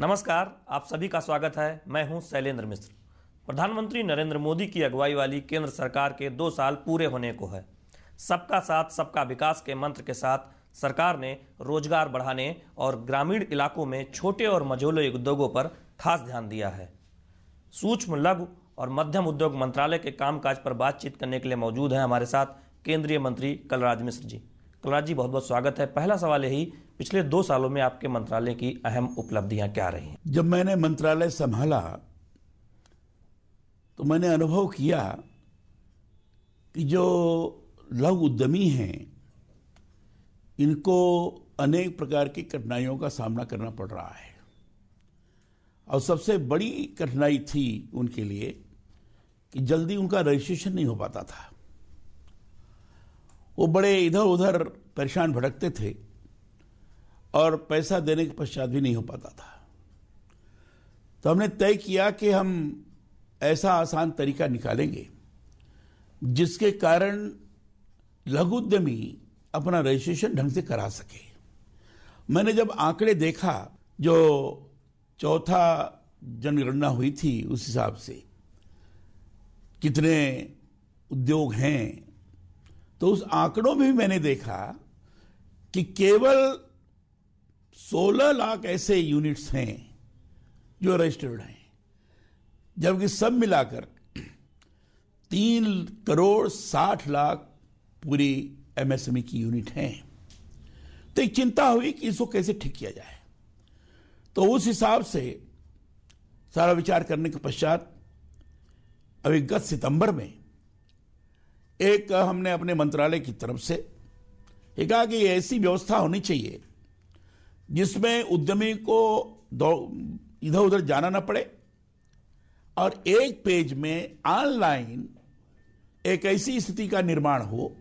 नमस्कार आप सभी का स्वागत है मैं हूं शैलेंद्र मिश्र प्रधानमंत्री नरेंद्र मोदी की अगुवाई वाली केंद्र सरकार के दो साल पूरे होने को है सबका साथ सबका विकास के मंत्र के साथ सरकार ने रोजगार बढ़ाने और ग्रामीण इलाकों में छोटे और मझोले उद्योगों पर खास ध्यान दिया है सूक्ष्म लघु और मध्यम उद्योग मंत्रालय के कामकाज पर बातचीत करने के लिए मौजूद हैं हमारे साथ केंद्रीय मंत्री कलराज मिश्र जी कलराज जी बहुत बहुत स्वागत है पहला सवाल यही पिछले दो सालों में आपके मंत्रालय की अहम उपलब्धियां क्या रही हैं जब मैंने मंत्रालय संभाला तो मैंने अनुभव किया कि जो लघु उद्यमी हैं इनको अनेक प्रकार की कठिनाइयों का सामना करना पड़ रहा है और सबसे बड़ी कठिनाई थी उनके लिए कि जल्दी उनका रजिस्ट्रेशन नहीं हो पाता था वो बड़े इधर उधर परेशान भटकते थे और पैसा देने के पश्चात भी नहीं हो पाता था तो हमने तय किया कि हम ऐसा आसान तरीका निकालेंगे जिसके कारण लघु उद्यमी अपना रजिस्ट्रेशन ढंग से करा सके मैंने जब आंकड़े देखा जो चौथा जनगणना हुई थी उस हिसाब से कितने उद्योग हैं तो उस आंकड़ों में भी मैंने देखा कि केवल 16 लाख ऐसे यूनिट्स हैं जो रजिस्टर्ड हैं जबकि सब मिलाकर तीन करोड़ साठ लाख पूरी एमएसएमई की यूनिट हैं तो एक चिंता हुई कि इसको कैसे ठीक किया जाए तो उस हिसाब से सारा विचार करने के पश्चात अभी गत सितंबर में एक हमने अपने मंत्रालय की तरफ से ये कहा कि ऐसी व्यवस्था होनी चाहिए जिसमें उद्यमी को इधर उधर जाना ना पड़े और एक पेज में ऑनलाइन एक ऐसी स्थिति का निर्माण हो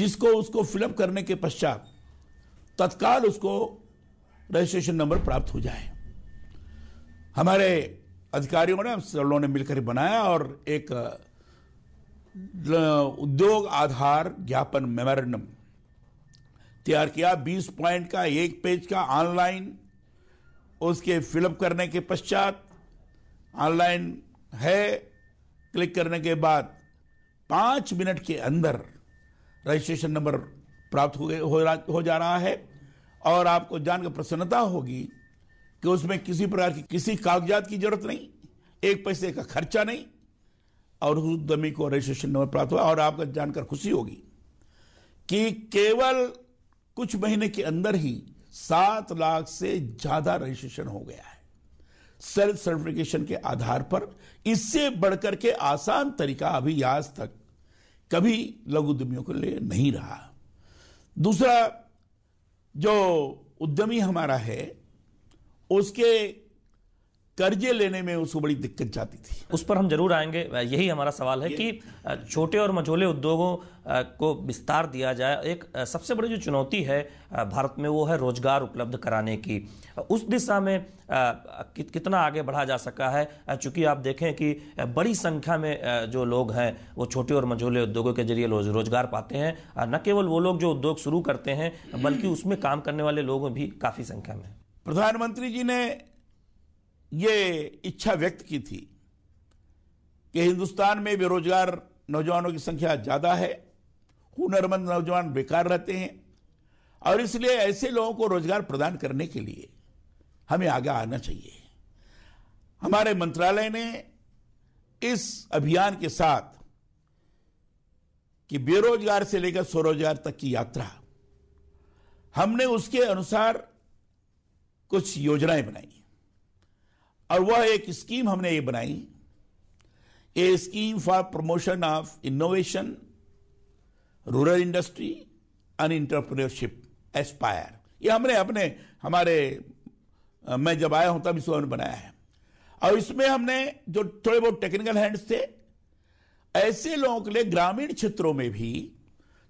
जिसको उसको फिलअप करने के पश्चात तत्काल उसको रजिस्ट्रेशन नंबर प्राप्त हो जाए हमारे अधिकारियों ने हम लोगों ने मिलकर बनाया और एक उद्योग आधार ज्ञापन मेमोरेंडम तैयार किया 20 पॉइंट का एक पेज का ऑनलाइन उसके फिलअप करने के पश्चात ऑनलाइन है क्लिक करने के बाद पाँच मिनट के अंदर रजिस्ट्रेशन नंबर प्राप्त हो गए हो जा रहा है और आपको जानकर प्रसन्नता होगी कि उसमें किसी प्रकार की किसी कागजात की जरूरत नहीं एक पैसे का खर्चा नहीं और उस उद्यमी को रजिस्ट्रेशन नंबर प्राप्त हुआ और आपको जानकर खुशी होगी कि केवल कुछ महीने के अंदर ही सात लाख से ज्यादा रजिस्ट्रेशन हो गया है सेल्फ सर्टिफिकेशन के आधार पर इससे बढ़कर के आसान तरीका अभी आज तक कभी लघु उद्यमियों के लिए नहीं रहा दूसरा जो उद्यमी हमारा है उसके कर्जे लेने में उसको बड़ी दिक्कत जाती थी उस पर हम जरूर आएंगे यही हमारा सवाल है कि छोटे और मझोले उद्योगों को विस्तार दिया जाए एक सबसे बड़ी जो चुनौती है भारत में वो है रोजगार उपलब्ध कराने की उस दिशा में कितना आगे बढ़ा जा सका है चूंकि आप देखें कि बड़ी संख्या में जो लोग हैं वो छोटे और मझोले उद्योगों के जरिए रोजगार पाते हैं न केवल वो लोग जो उद्योग शुरू करते हैं बल्कि उसमें काम करने वाले लोग भी काफ़ी संख्या में प्रधानमंत्री जी ने ये इच्छा व्यक्त की थी कि हिंदुस्तान में बेरोजगार नौजवानों की संख्या ज़्यादा है हुनरमंद नौजवान बेकार रहते हैं और इसलिए ऐसे लोगों को रोजगार प्रदान करने के लिए हमें आगे आना चाहिए हमारे मंत्रालय ने इस अभियान के साथ कि बेरोजगार से लेकर स्वरोजगार तक की यात्रा हमने उसके अनुसार कुछ योजनाएं बनाई और वह एक स्कीम हमने ये बनाई a scheme for promotion of innovation rural industry and entrepreneurship ASPIRE ये हमने अपने हमारे मैं जब आया हूं तब इसको हमने बनाया है और इसमें हमने जो थोड़े बहुत टेक्निकल हैंड्स थे ऐसे लोगों के लिए ग्रामीण क्षेत्रों में भी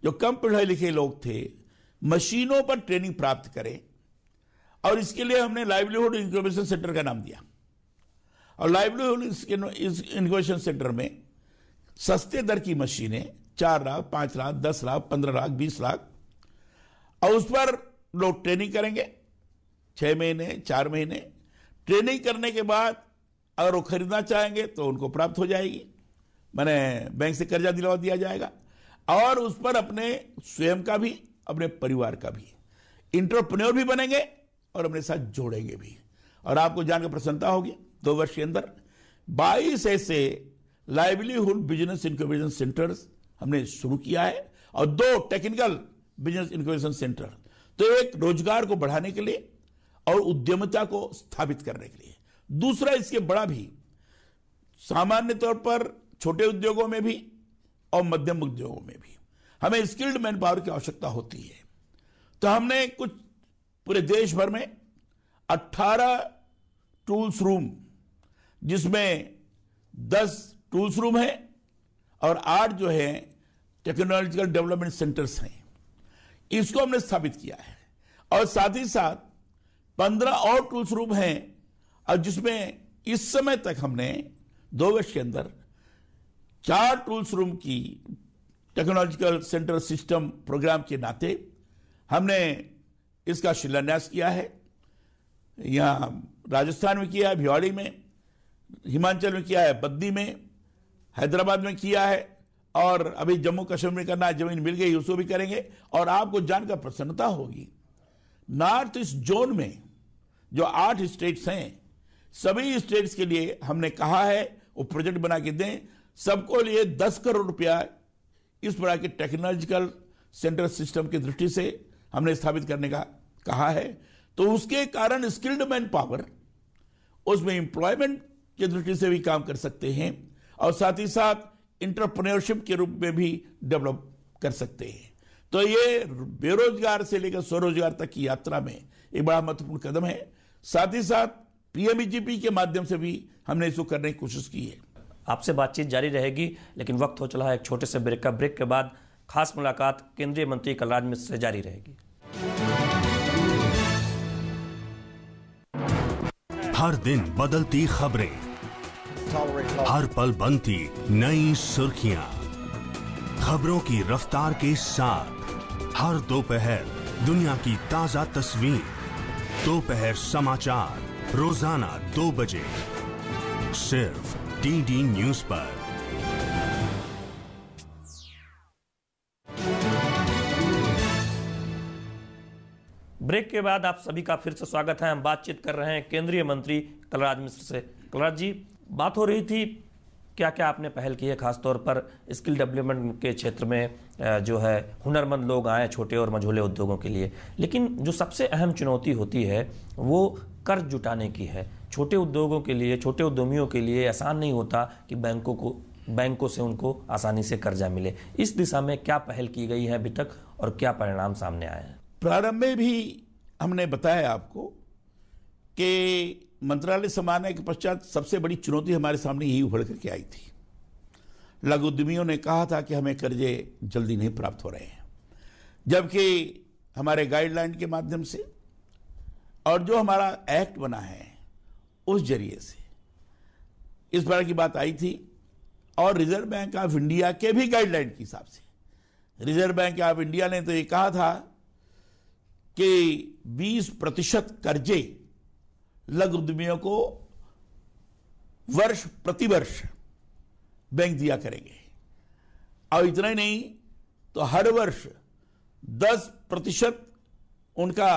जो कम पढ़े लिखे लोग थे मशीनों पर ट्रेनिंग प्राप्त करें और इसके लिए हमने लाइवलीहुड इंक्यूबेशन सेंटर का नाम दिया और लाइवलीहुड इनोवेशन सेंटर में सस्ते दर की मशीनें चार लाख पांच लाख दस लाख पंद्रह लाख बीस लाख और उस पर लोग ट्रेनिंग करेंगे छह महीने चार महीने ट्रेनिंग करने के बाद अगर वो खरीदना चाहेंगे तो उनको प्राप्त हो जाएगी मैंने बैंक से कर्जा दिलवा दिया जाएगा और उस पर अपने स्वयं का भी अपने परिवार का भी इंटरप्रन्योर भी बनेंगे और अपने साथ जोड़ेंगे भी और आपको जानकर प्रसन्नता होगी दो वर्ष के अंदर 22 ऐसे लाइवलीहुड बिजनेस इंक्यूबेशन सेंटर्स हमने शुरू किया है और दो टेक्निकल बिजनेस इंक्यूबेशन सेंटर तो एक रोजगार को बढ़ाने के लिए और उद्यमता को स्थापित करने के लिए दूसरा इसके बड़ा भी सामान्य तौर पर छोटे उद्योगों में भी और मध्यम उद्योगों में भी हमें स्किल्ड मैन पावर की आवश्यकता होती है तो हमने कुछ पूरे देश भर में 18 टूल्स रूम जिसमें दस टूल्स रूम है और आठ जो है टेक्नोलॉजिकल डेवलपमेंट सेंटर्स हैं इसको हमने स्थापित किया है और साथ ही साथ पंद्रह और टूल्स रूम हैं और जिसमें इस समय तक हमने दो वर्ष के अंदर चार टूल्स रूम की टेक्नोलॉजिकल सेंटर सिस्टम प्रोग्राम के नाते हमने इसका शिलान्यास किया है यहाँ राजस्थान में किया है भिवाड़ी में हिमाचल में किया है बद्दी में हैदराबाद में किया है और अभी जम्मू कश्मीर में करना जमीन मिल गई उसको भी करेंगे और आपको जानकर प्रसन्नता होगी नॉर्थ ईस्ट जोन में जो आठ स्टेट्स हैं सभी स्टेट्स के लिए हमने कहा है वो प्रोजेक्ट बना के दें सबको लिए दस करोड़ रुपया इस प्रकार के टेक्नोलॉजिकल सेंट्रल सिस्टम की दृष्टि से हमने स्थापित करने का कहा है तो उसके कारण स्किल्ड मैन पावर उसमें इंप्लॉयमेंट की दृष्टि से भी काम कर सकते हैं और साथ ही साथ इंटरप्रनरशिप के रूप में भी डेवलप कर सकते हैं तो ये बेरोजगार से लेकर स्वरोजगार तक की यात्रा में एक बड़ा महत्वपूर्ण कदम है साथ ही साथ पीएमईजीपी e के माध्यम से भी हमने इसको करने की कोशिश की है आपसे बातचीत जारी रहेगी लेकिन वक्त हो चला है एक छोटे से ब्रेक का ब्रेक के बाद खास मुलाकात केंद्रीय मंत्री कलराज मिश्र से जारी रहेगी हर दिन बदलती खबरें हर पल बनती नई सुर्खियां खबरों की रफ्तार के साथ हर दोपहर दुनिया की ताजा तस्वीर दोपहर समाचार रोजाना दो बजे सिर्फ डी डी न्यूज पर ब्रेक के बाद आप सभी का फिर से स्वागत है हम बातचीत कर रहे हैं केंद्रीय मंत्री कलराज मिश्र से कलराज जी बात हो रही थी क्या क्या आपने पहल की है खासतौर पर स्किल डेवलपमेंट के क्षेत्र में जो है हुनरमंद लोग आए छोटे और मझोले उद्योगों के लिए लेकिन जो सबसे अहम चुनौती होती है वो कर्ज जुटाने की है छोटे उद्योगों के लिए छोटे उद्यमियों के लिए आसान नहीं होता कि बैंकों को बैंकों से उनको आसानी से कर्जा मिले इस दिशा में क्या पहल की गई है अभी तक और क्या परिणाम सामने आए हैं प्रारंभ में भी हमने बताया आपको कि मंत्रालय संभालने के पश्चात सबसे बड़ी चुनौती हमारे सामने यही उभर करके आई थी लघु उद्यमियों ने कहा था कि हमें कर्जे जल्दी नहीं प्राप्त हो रहे हैं जबकि हमारे गाइडलाइन के माध्यम से और जो हमारा एक्ट बना है उस जरिए से इस बार की बात आई थी और रिजर्व बैंक ऑफ इंडिया के भी गाइडलाइन के हिसाब से रिजर्व बैंक ऑफ इंडिया ने तो ये कहा था कि 20 प्रतिशत कर्जे लघु उद्यमियों को वर्ष प्रतिवर्ष बैंक दिया करेंगे और इतना ही नहीं तो हर वर्ष 10 प्रतिशत उनका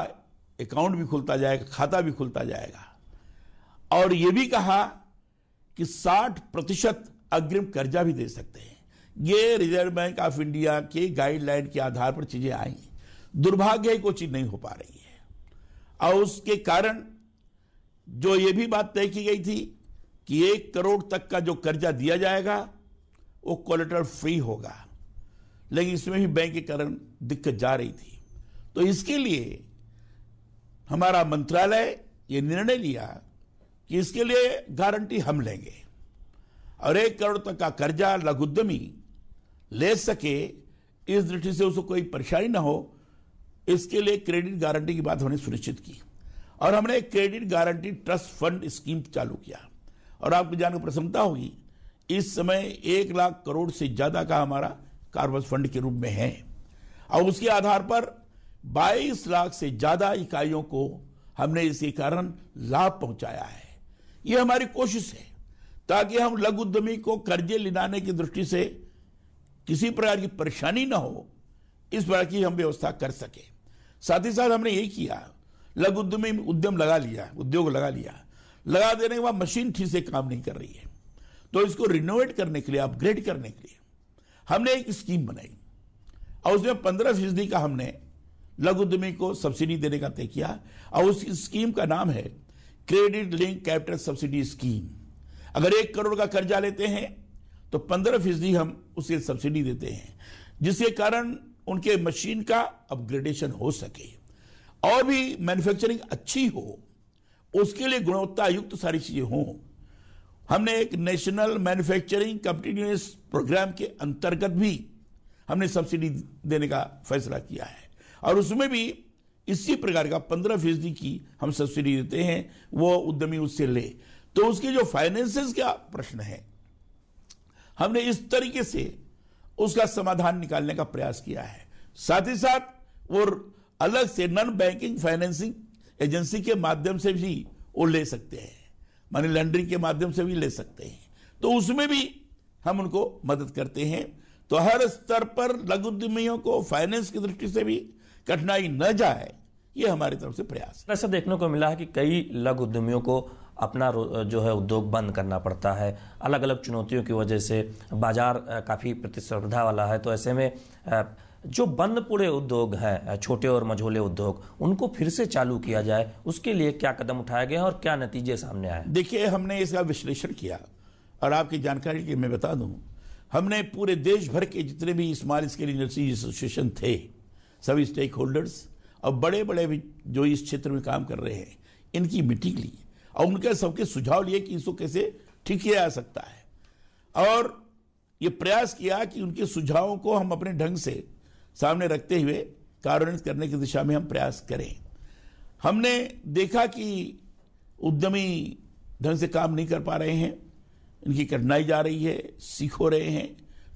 अकाउंट भी खुलता जाएगा खाता भी खुलता जाएगा और यह भी कहा कि 60 प्रतिशत अग्रिम कर्जा भी दे सकते हैं ये रिजर्व बैंक ऑफ इंडिया के गाइडलाइन के आधार पर चीजें आई दुर्भाग्य कोई चीज नहीं हो पा रही है और उसके कारण जो ये भी बात तय की गई थी कि एक करोड़ तक का जो कर्जा दिया जाएगा वो क्वालिटर फ्री होगा लेकिन इसमें भी बैंक के कारण दिक्कत जा रही थी तो इसके लिए हमारा मंत्रालय ये निर्णय लिया कि इसके लिए गारंटी हम लेंगे और एक करोड़ तक का कर्जा उद्यमी ले सके इस दृष्टि से उसको कोई परेशानी ना हो इसके लिए क्रेडिट गारंटी की बात हमने सुनिश्चित की और हमने एक credit guarantee trust fund scheme चालू किया और आपको जानकर प्रसन्नता होगी इस समय एक लाख करोड़ से ज़्यादा का हमारा कार्बस फंड के रूप में है और उसके आधार पर 22 लाख से ज़्यादा इकाइयों को हमने इसी कारण लाभ पहुंचाया है ये हमारी कोशिश है ताकि हम लघु उद्यमी को कर्जे लिनाने की दृष्टि से किसी प्रकार की परेशानी ना हो इस प्रकार की हम व्यवस्था कर सके साथ ही साथ हमने ये किया लघु उद्यमी उद्यम लगा लिया है उद्योग लगा लिया है लगा देने के बाद मशीन ठीक से काम नहीं कर रही है तो इसको रिनोवेट करने के लिए अपग्रेड करने के लिए हमने एक स्कीम बनाई और उसमें पंद्रह फीसदी का हमने लघु उद्यमी को सब्सिडी देने का तय किया और उस स्कीम का नाम है credit link capital subsidy scheme अगर एक करोड़ का कर्जा लेते हैं तो पंद्रह फीसदी हम उसे सब्सिडी देते हैं जिसके कारण उनके मशीन का अपग्रेडेशन हो सके और भी मैन्युफैक्चरिंग अच्छी हो उसके लिए गुणवत्ता युक्त तो सारी चीज़ें हों हमने एक नेशनल मैन्युफैक्चरिंग कंटिन्यूस प्रोग्राम के अंतर्गत भी हमने सब्सिडी देने का फैसला किया है और उसमें भी इसी प्रकार का पंद्रह फीसदी की हम सब्सिडी देते हैं वो उद्यमी उससे ले तो उसके जो फाइनेंसेस का प्रश्न है हमने इस तरीके से उसका समाधान निकालने का प्रयास किया है साथ ही साथ और अलग से नॉन बैंकिंग फाइनेंसिंग एजेंसी के माध्यम से भी वो ले सकते हैं मनी लॉन्ड्रिंग के माध्यम से भी ले सकते हैं तो उसमें भी हम उनको मदद करते हैं तो हर स्तर पर लघु उद्यमियों को फाइनेंस की दृष्टि से भी कठिनाई न जाए ये हमारी तरफ से प्रयास है ऐसा देखने को मिला है कि कई लघु उद्यमियों को अपना जो है उद्योग बंद करना पड़ता है अलग अलग चुनौतियों की वजह से बाजार काफ़ी प्रतिस्पर्धा वाला है तो ऐसे में जो बंद पड़े उद्योग हैं छोटे और मझोले उद्योग उनको फिर से चालू किया जाए उसके लिए क्या कदम उठाया गया और क्या नतीजे सामने आए देखिए हमने इसका विश्लेषण किया और आपकी जानकारी के मैं बता दूं हमने पूरे देश भर के जितने भी स्मॉल स्केल इंडस्ट्रीज एसोसिएशन थे सभी स्टेक होल्डर्स और बड़े बड़े भी जो इस क्षेत्र में काम कर रहे हैं इनकी मीटिंग ली और उनके सबके सुझाव लिए कि इसको कैसे ठीक किया जा सकता है और ये प्रयास किया कि उनके सुझावों को हम अपने ढंग से सामने रखते हुए कार्यान्वित करने की दिशा में हम प्रयास करें हमने देखा कि उद्यमी ढंग से काम नहीं कर पा रहे हैं इनकी कठिनाई जा रही है सीख हो रहे हैं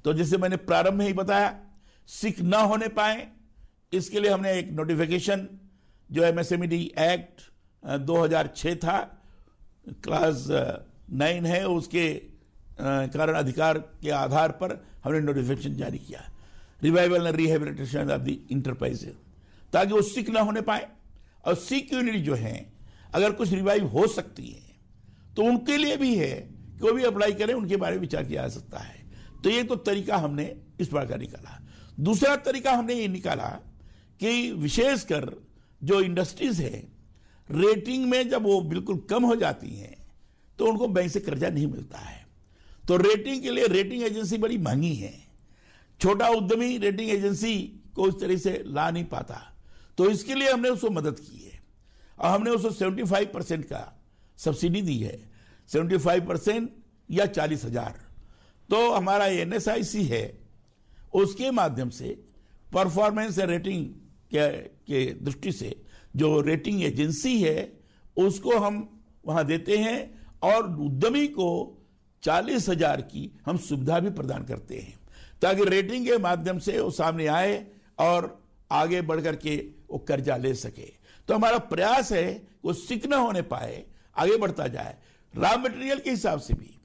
तो जैसे मैंने प्रारंभ में ही बताया सीख ना होने पाए इसके लिए हमने एक नोटिफिकेशन जो एम एस एक्ट 2006 था क्लास नाइन है उसके कारण अधिकार के आधार पर हमने नोटिफिकेशन जारी किया revival and rehabilitation of the enterprise ताकि वो सिक ना होने पाए और सिक्योरिटी जो है अगर कुछ रिवाइव हो सकती है तो उनके लिए भी है कि वो भी अप्लाई करें उनके बारे में विचार किया जा सकता है तो ये तो तरीका हमने इस बार का निकाला दूसरा तरीका हमने ये निकाला कि विशेषकर जो इंडस्ट्रीज है रेटिंग में जब वो बिल्कुल कम हो जाती हैं तो उनको बैंक से कर्जा नहीं मिलता है तो रेटिंग के लिए रेटिंग एजेंसी बड़ी महंगी है छोटा उद्यमी रेटिंग एजेंसी को इस तरह से ला नहीं पाता तो इसके लिए हमने उसको मदद की है और हमने उसको 75 परसेंट का सब्सिडी दी है 75 परसेंट या चालीस हजार तो हमारा एन है उसके माध्यम से परफॉर्मेंस रेटिंग के, के दृष्टि से जो रेटिंग एजेंसी है उसको हम वहाँ देते हैं और उद्यमी को चालीस हजार की हम सुविधा भी प्रदान करते हैं ताकि रेटिंग के माध्यम से वो सामने आए और आगे बढ़ करके वो कर्जा ले सके तो हमारा प्रयास है वो सिक न होने पाए आगे बढ़ता जाए रॉ मटेरियल के हिसाब से भी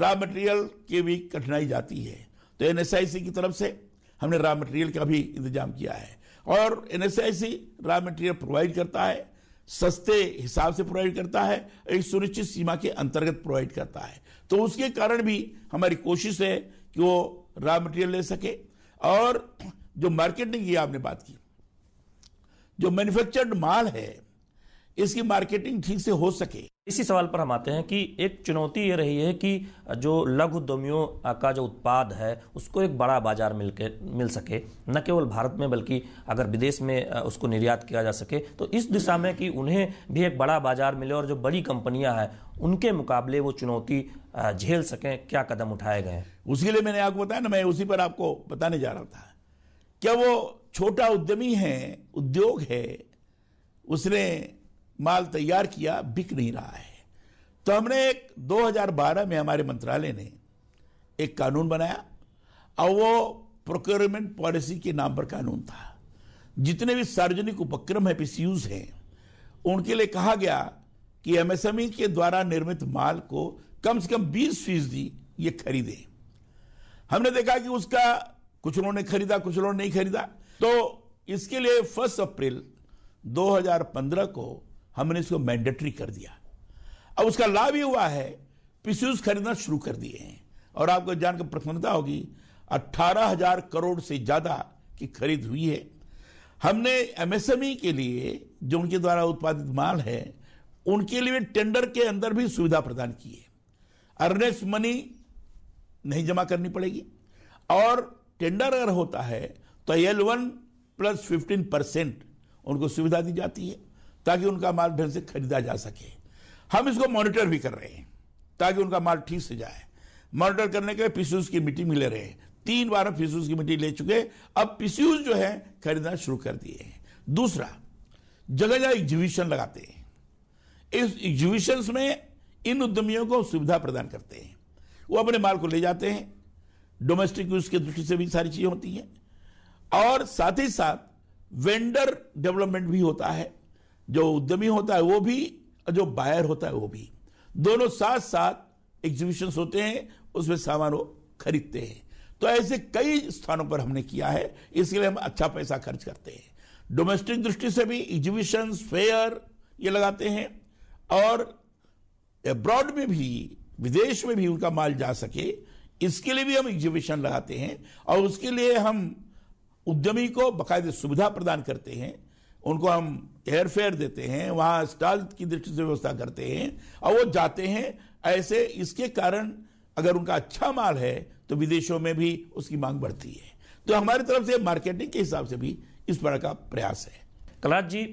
रॉ मटेरियल की भी कठिनाई जाती है तो एन की तरफ से हमने रॉ मटेरियल का भी इंतजाम किया है और एन रॉ मटेरियल प्रोवाइड करता है सस्ते हिसाब से प्रोवाइड करता है एक सुनिश्चित सीमा के अंतर्गत प्रोवाइड करता है तो उसके कारण भी हमारी कोशिश है कि वो रॉ मटेरियल ले सके और जो मार्केटिंग की आपने बात की जो मैन्युफैक्चर्ड माल है इसकी मार्केटिंग ठीक से हो सके इसी सवाल पर हम आते हैं कि एक चुनौती ये रही है कि जो लघु उद्यमियों का जो उत्पाद है उसको एक बड़ा बाजार मिल के मिल सके न केवल भारत में बल्कि अगर विदेश में उसको निर्यात किया जा सके तो इस दिशा में कि उन्हें भी एक बड़ा बाजार मिले और जो बड़ी कंपनियां हैं उनके मुकाबले वो चुनौती झेल सकें क्या कदम उठाए गए हैं उसके लिए मैंने आपको बताया ना मैं उसी पर आपको बताने जा रहा था क्या वो छोटा उद्यमी है उद्योग है उसने माल तैयार किया बिक नहीं रहा है तो हमने एक 2012 में हमारे मंत्रालय ने एक कानून बनाया और वो प्रोक्योरमेंट पॉलिसी के नाम पर कानून था जितने भी सार्वजनिक उपक्रम है पीसीयूज हैं उनके लिए कहा गया कि एमएसएमई e के द्वारा निर्मित माल को कम से कम 20 फीसदी ये खरीदें हमने देखा कि उसका कुछ लोगों ने खरीदा कुछ लोगों ने नहीं खरीदा तो इसके लिए फर्स्ट अप्रैल 2015 को हमने इसको मैंडेटरी कर दिया अब उसका लाभ ये हुआ है पीसीयूज खरीदना शुरू कर दिए हैं और आपको जानकर प्रसन्नता होगी अट्ठारह हजार करोड़ से ज्यादा की खरीद हुई है हमने एमएसएमई e के लिए जो उनके द्वारा उत्पादित माल है उनके लिए टेंडर के अंदर भी सुविधा प्रदान की है अर्नेस्ट मनी नहीं जमा करनी पड़ेगी और टेंडर अगर होता है तो L one plus fifteen percent उनको सुविधा दी जाती है ताकि उनका माल ढंग से खरीदा जा सके हम इसको मॉनिटर भी कर रहे हैं ताकि उनका माल ठीक से जाए मॉनिटर करने के लिए पीसीयूज की मिट्टी मिले रहे तीन बार पीसीयूज की मिट्टी ले चुके अब पीसीयूज जो है खरीदना शुरू कर दिए हैं दूसरा जगह जगह एग्जीबिशन लगाते हैं इस एग्जीबिशन में इन उद्यमियों को सुविधा प्रदान करते हैं वो अपने माल को ले जाते हैं डोमेस्टिक यूज के दृष्टि से भी सारी चीजें होती हैं और साथ ही साथ वेंडर डेवलपमेंट भी होता है जो उद्यमी होता है वो भी और जो बायर होता है वो भी दोनों साथ साथ एग्जीबिशन होते हैं उसमें सामान वो खरीदते हैं तो ऐसे कई स्थानों पर हमने किया है इसके लिए हम अच्छा पैसा खर्च करते हैं डोमेस्टिक दृष्टि से भी एग्जीबिशन फेयर ये लगाते हैं और अब्रॉड में भी विदेश में भी उनका माल जा सके इसके लिए भी हम एग्जीबिशन लगाते हैं और उसके लिए हम उद्यमी को बाकायदे सुविधा प्रदान करते हैं उनको हम एयरफेयर देते हैं वहाँ स्टॉल की दृष्टि से व्यवस्था करते हैं और वो जाते हैं ऐसे इसके कारण अगर उनका अच्छा माल है तो विदेशों में भी उसकी मांग बढ़ती है तो हमारी तरफ से मार्केटिंग के हिसाब से भी इस तरह का प्रयास है कलाज जी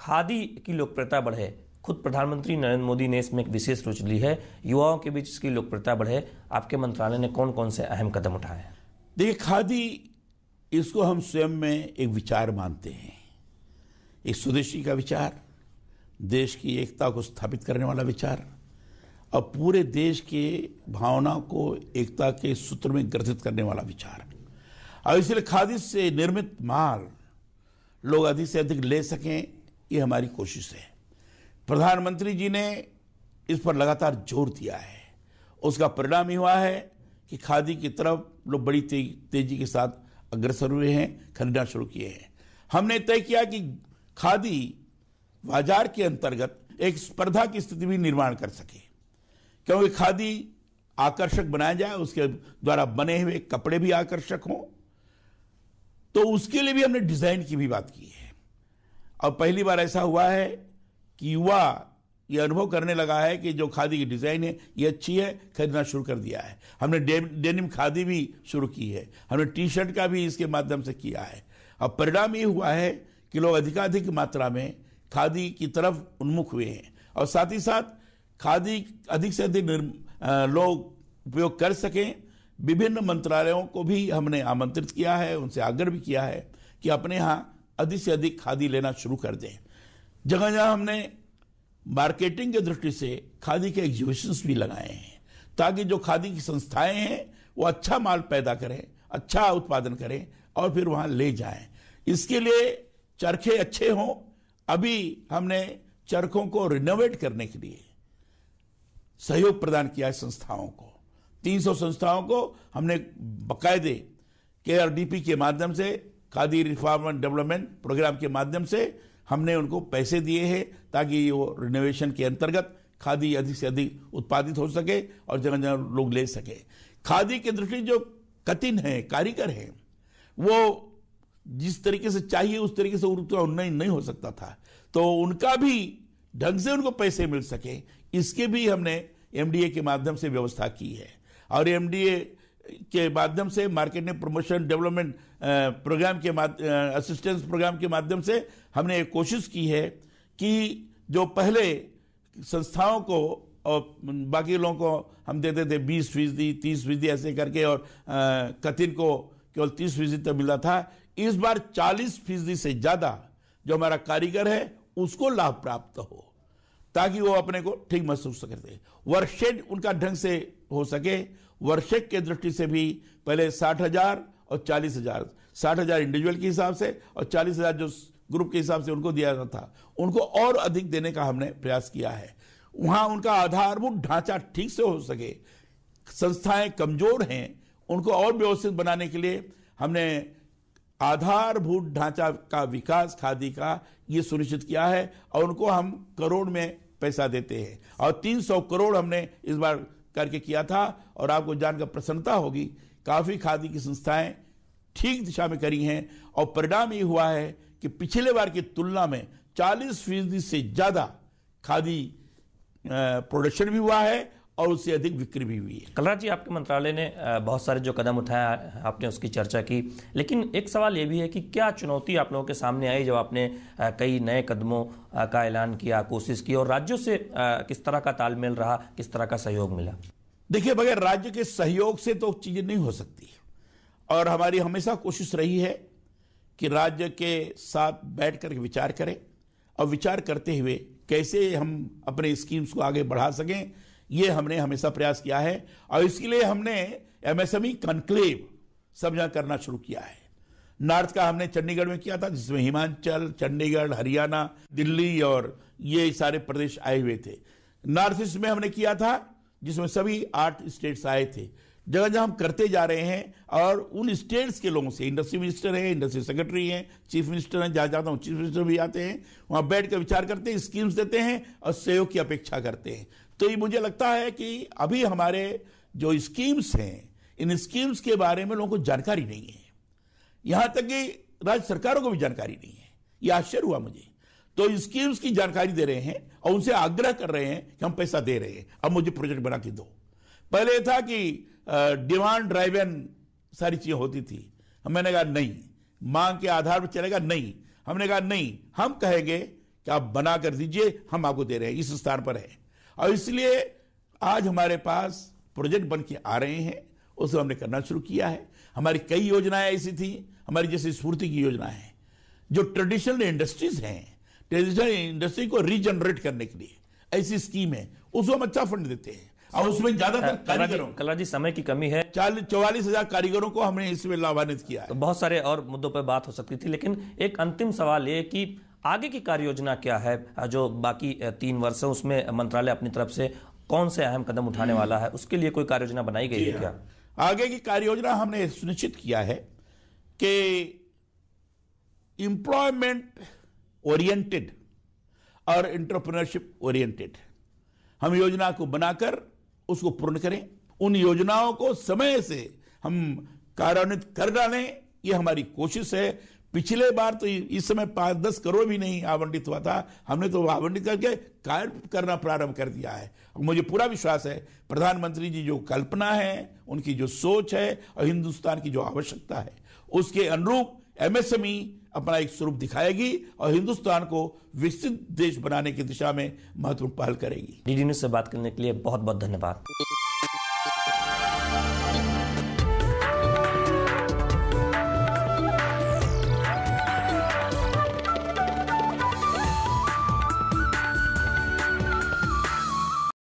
खादी की लोकप्रियता बढ़े खुद प्रधानमंत्री नरेंद्र मोदी ने इसमें एक विशेष रुचि ली है युवाओं के बीच इसकी लोकप्रियता बढ़े आपके मंत्रालय ने कौन कौन से अहम कदम उठाए हैं देखिए खादी इसको हम स्वयं में एक विचार मानते हैं एक स्वदेशी का विचार देश की एकता को स्थापित करने वाला विचार और पूरे देश के भावना को एकता के सूत्र में ग्रथित करने वाला विचार और इसलिए खादी से निर्मित माल लोग अधिक से अधिक ले सकें ये हमारी कोशिश है प्रधानमंत्री जी ने इस पर लगातार जोर दिया है उसका परिणाम ही हुआ है कि खादी की तरफ लोग बड़ी ते, तेजी के साथ अग्रसर हुए हैं खरीदना शुरू किए हैं हमने तय किया कि खादी बाजार के अंतर्गत एक स्पर्धा की स्थिति भी निर्माण कर सके क्योंकि खादी आकर्षक बनाया जाए उसके द्वारा बने हुए कपड़े भी आकर्षक हों तो उसके लिए भी हमने डिजाइन की भी बात की है और पहली बार ऐसा हुआ है कि युवा ये अनुभव करने लगा है कि जो खादी की डिज़ाइन है ये अच्छी है खरीदना शुरू कर दिया है हमने डे, डेनिम खादी भी शुरू की है हमने टी शर्ट का भी इसके माध्यम से किया है अब परिणाम ये हुआ है कि लोग अधिकाधिक मात्रा में खादी की तरफ उन्मुख हुए हैं और साथ ही साथ खादी अधिक से अधिक लोग उपयोग कर सकें विभिन्न मंत्रालयों को भी हमने आमंत्रित किया है उनसे आग्रह भी किया है कि अपने यहाँ अधिक से अधिक खादी लेना शुरू कर दें जगह जगह हमने मार्केटिंग के दृष्टि से खादी के एग्जीबिशंस भी लगाए हैं ताकि जो खादी की संस्थाएं हैं वो अच्छा माल पैदा करें अच्छा उत्पादन करें और फिर वहां ले जाएं इसके लिए चरखे अच्छे हों अभी हमने चरखों को रिनोवेट करने के लिए सहयोग प्रदान किया है संस्थाओं को 300 संस्थाओं को हमने बकायदे के आर के माध्यम से khadi reform and development programme के माध्यम से हमने उनको पैसे दिए हैं ताकि वो रिनोवेशन के अंतर्गत खादी अधिक से अधिक उत्पादित हो सके और जगह जगह लोग ले सके खादी के दृष्टि जो कठिन है कारीगर हैं वो जिस तरीके से चाहिए उस तरीके से उनका उन्नयन नहीं हो सकता था तो उनका भी ढंग से उनको पैसे मिल सके इसके भी हमने एमडीए के माध्यम से व्यवस्था की है और एमडीए के माध्यम से मार्केट ने प्रमोशन डेवलपमेंट प्रोग्राम के असिस्टेंस प्रोग्राम के माध्यम से हमने एक कोशिश की है कि जो पहले संस्थाओं को और बाकी लोगों को हम देते थे बीस फीसदी तीस फीसदी ऐसे करके और कथिन को केवल तीस फीसदी तक मिला था इस बार चालीस फीसदी से ज़्यादा जो हमारा कारीगर है उसको लाभ प्राप्त हो ताकि वो अपने को ठीक महसूस कर दे वर्कशेड उनका ढंग से हो सके वर्कशेड के दृष्टि से भी पहले साठ हज़ार और चालीस हजार साठ हजार इंडिविजुअल के हिसाब से और चालीस हजार जो ग्रुप के हिसाब से उनको दिया जाता था उनको और अधिक देने का हमने प्रयास किया है वहां उनका आधारभूत ढांचा ठीक से हो सके संस्थाएं कमजोर हैं उनको और व्यवस्थित बनाने के लिए हमने आधारभूत ढांचा का विकास खादी का ये सुनिश्चित किया है और उनको हम करोड़ में पैसा देते हैं और 300 करोड़ हमने इस बार करके किया था और आपको जानकर प्रसन्नता होगी काफ़ी खादी की संस्थाएं ठीक दिशा में करी हैं और परिणाम ये हुआ है कि पिछले बार की तुलना में 40 फीसदी से ज़्यादा खादी प्रोडक्शन भी हुआ है और उससे अधिक बिक्री भी हुई है कलराज जी आपके मंत्रालय ने बहुत सारे जो कदम उठाया आपने उसकी चर्चा की लेकिन एक सवाल ये भी है कि क्या चुनौती आप लोगों के सामने आई जब आपने कई नए कदमों का ऐलान किया कोशिश की और राज्यों से किस तरह का तालमेल रहा किस तरह का सहयोग मिला देखिए बगैर राज्य के सहयोग से तो चीज़ें नहीं हो सकती और हमारी हमेशा कोशिश रही है कि राज्य के साथ बैठ कर विचार करें और विचार करते हुए कैसे हम अपने स्कीम्स को आगे बढ़ा सकें ये हमने हमेशा प्रयास किया है और इसके लिए हमने एमएसएमई कंक्लेव समझा करना शुरू किया है नॉर्थ का हमने चंडीगढ़ में किया था जिसमें हिमाचल चंडीगढ़ हरियाणा दिल्ली और ये सारे प्रदेश आए हुए थे नॉर्थ ईस्ट में हमने किया था जिसमें सभी आठ स्टेट्स आए थे जगह जगह हम करते जा रहे हैं और उन स्टेट्स के लोगों से इंडस्ट्री मिनिस्टर हैं इंडस्ट्री सेक्रेटरी हैं चीफ मिनिस्टर हैं जहाँ जाता हूँ चीफ मिनिस्टर भी आते हैं वहाँ बैठ कर विचार करते हैं स्कीम्स देते हैं और सहयोग की अपेक्षा करते हैं तो ये मुझे लगता है कि अभी हमारे जो स्कीम्स हैं इन स्कीम्स के बारे में लोगों को जानकारी नहीं है यहाँ तक कि राज्य सरकारों को भी जानकारी नहीं है ये आश्चर्य हुआ मुझे तो स्कीम्स की जानकारी दे रहे हैं और उनसे आग्रह कर रहे हैं कि हम पैसा दे रहे हैं अब मुझे प्रोजेक्ट बना के दो पहले था कि डिमांड ड्राइवन सारी चीजें होती थी मैंने कहा नहीं मांग के आधार पर चलेगा नहीं हमने कहा नहीं हम कहेंगे कि आप बना कर दीजिए हम आपको दे रहे हैं इस स्थान पर है और इसलिए आज हमारे पास प्रोजेक्ट बन के आ रहे हैं उसे हमने करना शुरू किया है हमारी कई योजनाएं ऐसी थी हमारी जैसे स्फूर्ति की योजना है जो ट्रेडिशनल इंडस्ट्रीज हैं टेलीविजन इंडस्ट्री को रीजनरेट करने के लिए ऐसी स्कीम है उसको हम अच्छा फंड देते हैं और तो उसमें ज्यादातर कारीगरों कला जी समय की कमी है चौवालीस हजार कारीगरों को हमने इसमें लाभान्वित किया है तो बहुत सारे और मुद्दों पर बात हो सकती थी लेकिन एक अंतिम सवाल ये कि आगे की कार्य योजना क्या है जो बाकी तीन वर्ष है उसमें मंत्रालय अपनी तरफ से कौन से अहम कदम उठाने हम्म। वाला है उसके लिए कोई कार्य योजना बनाई गई है क्या हाँ। आगे की कार्य योजना हमने सुनिश्चित किया है कि एम्प्लॉयमेंट ओरिएंटेड और इंटरप्रनरशिप ओरिएंटेड हम योजना को बनाकर उसको पूर्ण करें उन योजनाओं को समय से हम कार्यान्वित कर डालें ये हमारी कोशिश है पिछले बार तो इस समय पांच दस करोड़ भी नहीं आवंटित हुआ था हमने तो आवंटित करके कार्य करना प्रारंभ कर दिया है मुझे पूरा विश्वास है प्रधानमंत्री जी जो कल्पना है उनकी जो सोच है और हिंदुस्तान की जो आवश्यकता है उसके अनुरूप एमएसएमई अपना एक स्वरूप दिखाएगी और हिंदुस्तान को विकसित देश बनाने की दिशा में महत्वपूर्ण पहल करेगी डी न्यूज से बात करने के लिए बहुत बहुत धन्यवाद